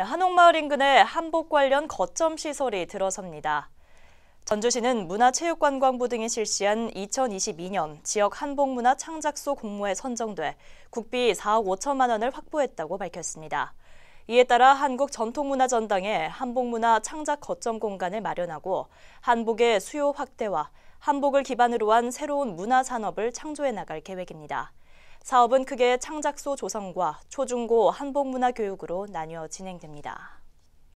네, 한옥마을 인근에 한복 관련 거점 시설이 들어섭니다. 전주시는 문화체육관광부 등이 실시한 2022년 지역 한복문화 창작소 공모에 선정돼 국비 4억 5천만 원을 확보했다고 밝혔습니다. 이에 따라 한국전통문화전당에 한복문화 창작 거점 공간을 마련하고 한복의 수요 확대와 한복을 기반으로 한 새로운 문화 산업을 창조해 나갈 계획입니다. 사업은 크게 창작소 조성과 초중고 한복문화 교육으로 나뉘어 진행됩니다.